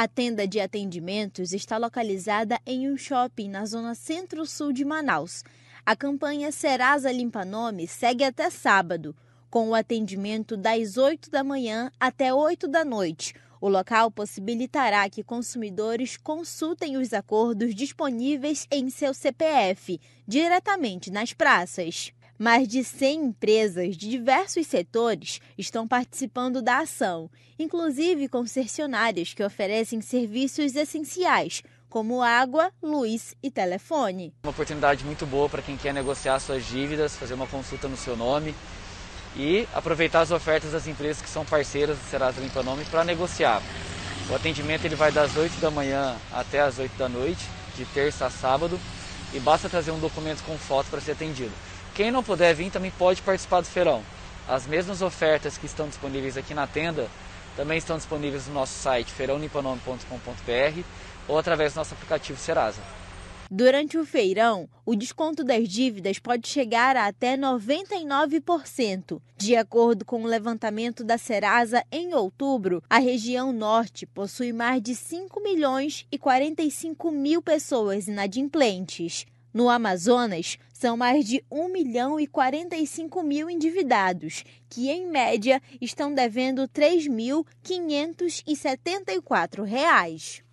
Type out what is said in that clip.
A tenda de atendimentos está localizada em um shopping na zona centro-sul de Manaus. A campanha Serasa Limpa Nome segue até sábado, com o atendimento das 8 da manhã até 8 da noite. O local possibilitará que consumidores consultem os acordos disponíveis em seu CPF diretamente nas praças. Mais de 100 empresas de diversos setores estão participando da ação, inclusive concessionárias que oferecem serviços essenciais, como água, luz e telefone. Uma oportunidade muito boa para quem quer negociar suas dívidas, fazer uma consulta no seu nome e aproveitar as ofertas das empresas que são parceiras do Serasa Limpa Nome para negociar. O atendimento ele vai das 8 da manhã até as 8 da noite, de terça a sábado, e basta trazer um documento com foto para ser atendido. Quem não puder vir também pode participar do feirão. As mesmas ofertas que estão disponíveis aqui na tenda também estão disponíveis no nosso site feirãolimpanome.com.br ou através do nosso aplicativo Serasa. Durante o feirão, o desconto das dívidas pode chegar a até 99%. De acordo com o levantamento da Serasa em outubro, a região norte possui mais de 5 milhões e 45 mil pessoas inadimplentes. No Amazonas, são mais de 1 milhão e 45 mil endividados, que em média estão devendo R$ 3.574.